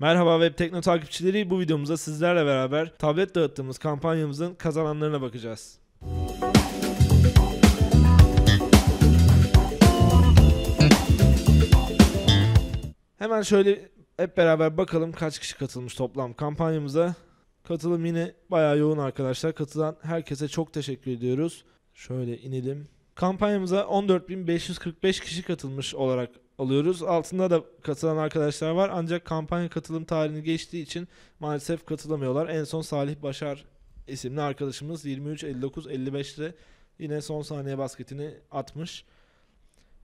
Merhaba Web Tekno takipçileri bu videomuzda sizlerle beraber tablet dağıttığımız kampanyamızın kazananlarına bakacağız. Hemen şöyle hep beraber bakalım kaç kişi katılmış toplam kampanyamıza. Katılım yine bayağı yoğun arkadaşlar. Katılan herkese çok teşekkür ediyoruz. Şöyle inelim. Kampanyamıza 14.545 kişi katılmış olarak alıyoruz. Altında da katılan arkadaşlar var ancak kampanya katılım tarihini geçtiği için maalesef katılamıyorlar. En son Salih Başar isimli arkadaşımız 23 59 55'te yine son saniye basketini atmış.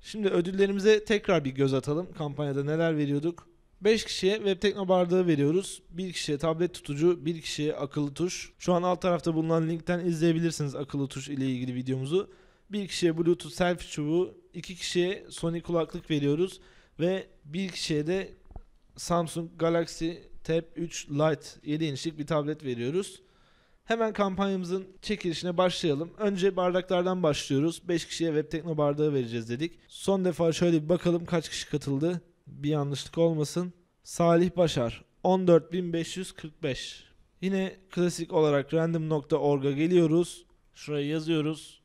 Şimdi ödüllerimize tekrar bir göz atalım. Kampanyada neler veriyorduk? 5 kişiye web tekno bardağı veriyoruz. 1 kişiye tablet tutucu, 1 kişiye akıllı tuş. Şu an alt tarafta bulunan linkten izleyebilirsiniz akıllı tuş ile ilgili videomuzu. Bir kişiye Bluetooth selfie çubuğu, iki kişiye Sony kulaklık veriyoruz ve bir kişiye de Samsung Galaxy Tab 3 Lite 7 inçlik bir tablet veriyoruz. Hemen kampanyamızın çekilişine başlayalım. Önce bardaklardan başlıyoruz. 5 kişiye Web Tekno bardağı vereceğiz dedik. Son defa şöyle bir bakalım kaç kişi katıldı. Bir yanlışlık olmasın. Salih Başar 14545. Yine klasik olarak random.org'a geliyoruz. Şuraya yazıyoruz.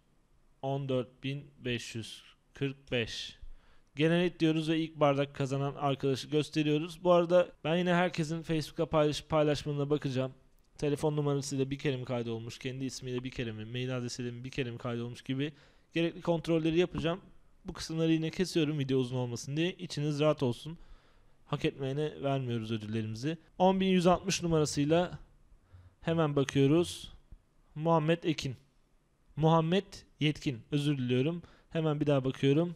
14545 Genelit diyoruz ve ilk bardak kazanan arkadaşı gösteriyoruz. Bu arada ben yine herkesin Facebook'a paylaş paylaşmalarına bakacağım. Telefon numarasıyla bir kere mi kaydolmuş, kendi ismiyle bir kere mi, mail adresiyle bir kere mi kaydolmuş gibi gerekli kontrolleri yapacağım. Bu kısımları yine kesiyorum video uzun olmasın diye. İçiniz rahat olsun. Hak etmeyene vermiyoruz ödüllerimizi. 10160 numarasıyla hemen bakıyoruz. Muhammed Ekin. Muhammed Yetkin. Özür diliyorum. Hemen bir daha bakıyorum.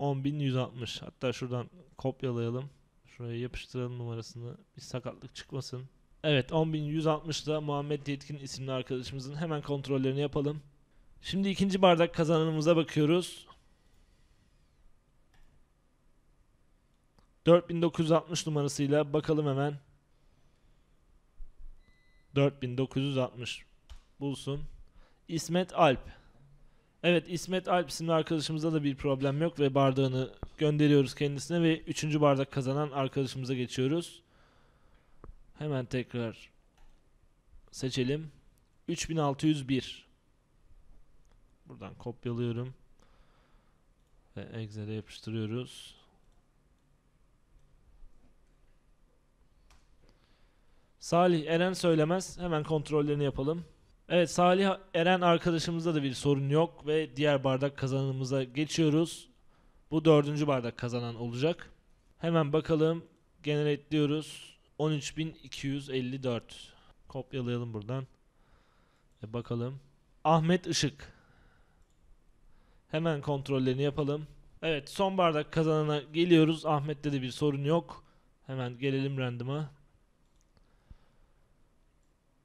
10.160. Hatta şuradan kopyalayalım. Şuraya yapıştıralım numarasını. Bir sakatlık çıkmasın. Evet 10.160'da Muhammed Yetkin isimli arkadaşımızın hemen kontrollerini yapalım. Şimdi ikinci bardak kazananımıza bakıyoruz. 4960 numarasıyla bakalım hemen. 4960 bulsun. İsmet Alp. Evet İsmet Alp isimli arkadaşımıza da bir problem yok ve bardağını gönderiyoruz kendisine ve üçüncü bardak kazanan arkadaşımıza geçiyoruz. Hemen tekrar seçelim. 3601. Buradan kopyalıyorum. Ve Excel'e yapıştırıyoruz. Salih Eren söylemez. Hemen kontrollerini yapalım. Evet Salih Eren arkadaşımızda da bir sorun yok ve diğer bardak kazanımıza geçiyoruz. Bu dördüncü bardak kazanan olacak. Hemen bakalım. Generate diyoruz. 13.254. Kopyalayalım buradan. E bakalım. Ahmet Işık. Hemen kontrollerini yapalım. Evet son bardak kazanana geliyoruz. Ahmet'te de bir sorun yok. Hemen gelelim random'a.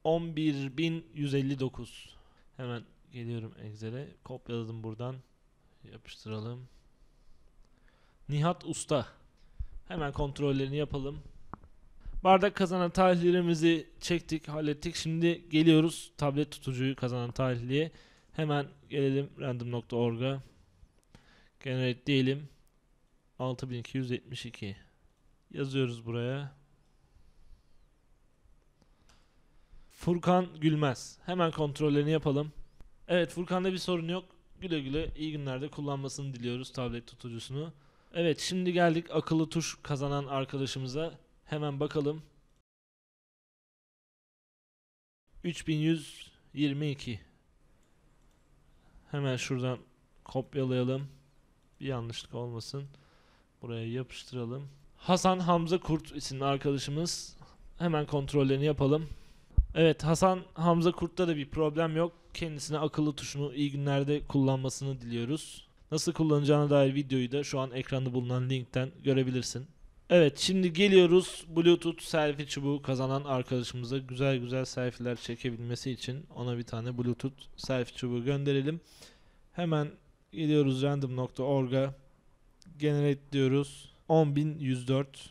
111.159 hemen geliyorum Excel'e kopyaladım buradan yapıştıralım Nihat Usta hemen kontrollerini yapalım bardak kazanan tarihlerimizi çektik hallettik şimdi geliyoruz tablet tutucuyu kazanan tarihliye hemen gelelim random.org'a generate diyelim 6272 yazıyoruz buraya Furkan Gülmez. Hemen kontrollerini yapalım. Evet Furkan'da bir sorun yok. Güle güle iyi günlerde kullanmasını diliyoruz tablet tutucusunu. Evet şimdi geldik akıllı tuş kazanan arkadaşımıza. Hemen bakalım. 3122 Hemen şuradan kopyalayalım. Bir yanlışlık olmasın. Buraya yapıştıralım. Hasan Hamza Kurt isimli arkadaşımız. Hemen kontrollerini yapalım. Evet Hasan Hamza Kurt'ta da bir problem yok. Kendisine akıllı tuşunu iyi günlerde kullanmasını diliyoruz. Nasıl kullanacağına dair videoyu da şu an ekranda bulunan linkten görebilirsin. Evet şimdi geliyoruz Bluetooth selfie çubuğu kazanan arkadaşımıza güzel güzel selfie'ler çekebilmesi için ona bir tane Bluetooth selfie çubuğu gönderelim. Hemen gidiyoruz random.org'a generate diyoruz. 10104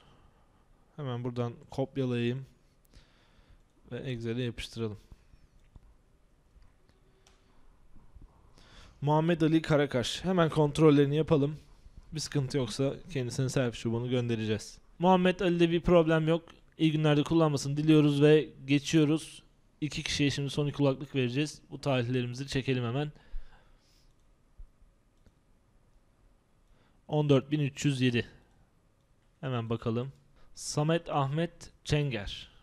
Hemen buradan kopyalayayım ve Excel'e yapıştıralım. Muhammed Ali Karakaş. Hemen kontrollerini yapalım. Bir sıkıntı yoksa kendisine selfie çubuğunu göndereceğiz. Muhammed Ali'de bir problem yok. İyi günlerde kullanmasını diliyoruz ve geçiyoruz. İki kişiye şimdi son kulaklık vereceğiz. Bu talihlerimizi çekelim hemen. 14.307 Hemen bakalım. Samet Ahmet Çenger.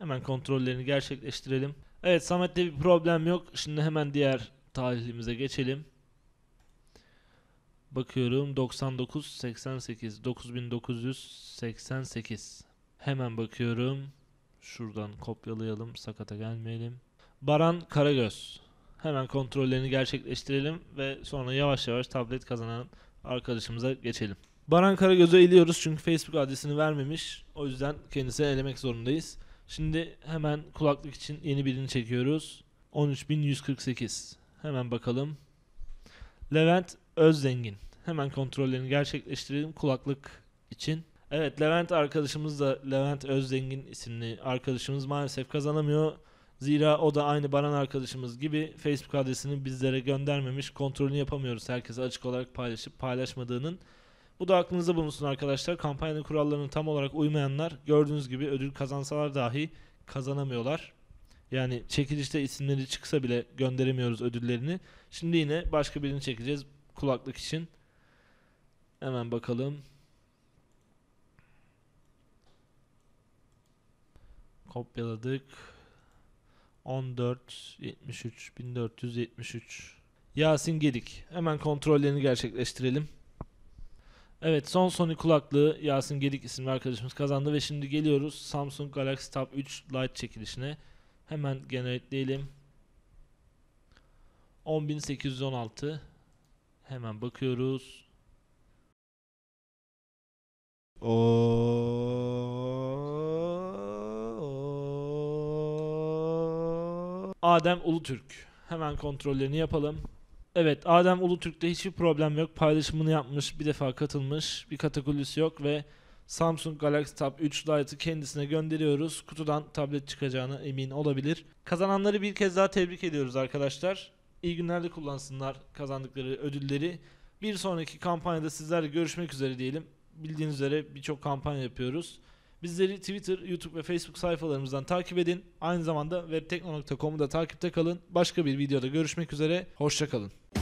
Hemen kontrollerini gerçekleştirelim. Evet Samet'te bir problem yok. Şimdi hemen diğer talihlimize geçelim. Bakıyorum 99 88 9988. Hemen bakıyorum. Şuradan kopyalayalım. Sakata gelmeyelim. Baran Karagöz. Hemen kontrollerini gerçekleştirelim ve sonra yavaş yavaş tablet kazanan arkadaşımıza geçelim. Baran Karagöz'e eliyoruz çünkü Facebook adresini vermemiş. O yüzden kendisini elemek zorundayız. Şimdi hemen kulaklık için yeni birini çekiyoruz. 13148. Hemen bakalım. Levent Özdengin. Hemen kontrollerini gerçekleştirelim kulaklık için. Evet Levent arkadaşımız da Levent Özdengin isimli arkadaşımız maalesef kazanamıyor. Zira o da aynı Baran arkadaşımız gibi Facebook adresini bizlere göndermemiş. Kontrolünü yapamıyoruz herkese açık olarak paylaşıp paylaşmadığının. Bu da aklınızda bulunsun arkadaşlar. Kampanyanın kurallarına tam olarak uymayanlar gördüğünüz gibi ödül kazansalar dahi kazanamıyorlar. Yani çekilişte isimleri çıksa bile gönderemiyoruz ödüllerini. Şimdi yine başka birini çekeceğiz kulaklık için. Hemen bakalım. Kopyaladık. 1473. 1473 Yasin Gedik. Hemen kontrollerini gerçekleştirelim. Evet son Sony kulaklığı Yasin Gedik isimli arkadaşımız kazandı ve şimdi geliyoruz Samsung Galaxy Tab 3 Lite çekilişine. Hemen generateleyelim. 10816 hemen bakıyoruz. O Adem Ulutürk. Hemen kontrollerini yapalım. Evet Adem Ulu Türk'te hiçbir problem yok. Paylaşımını yapmış, bir defa katılmış. Bir kategorisi yok ve Samsung Galaxy Tab 3 Lite'ı kendisine gönderiyoruz. Kutudan tablet çıkacağına emin olabilir. Kazananları bir kez daha tebrik ediyoruz arkadaşlar. İyi günlerde kullansınlar kazandıkları ödülleri. Bir sonraki kampanyada sizlerle görüşmek üzere diyelim. Bildiğiniz üzere birçok kampanya yapıyoruz. Bizleri Twitter, YouTube ve Facebook sayfalarımızdan takip edin. Aynı zamanda webtekno.com'u da takipte kalın. Başka bir videoda görüşmek üzere. Hoşçakalın.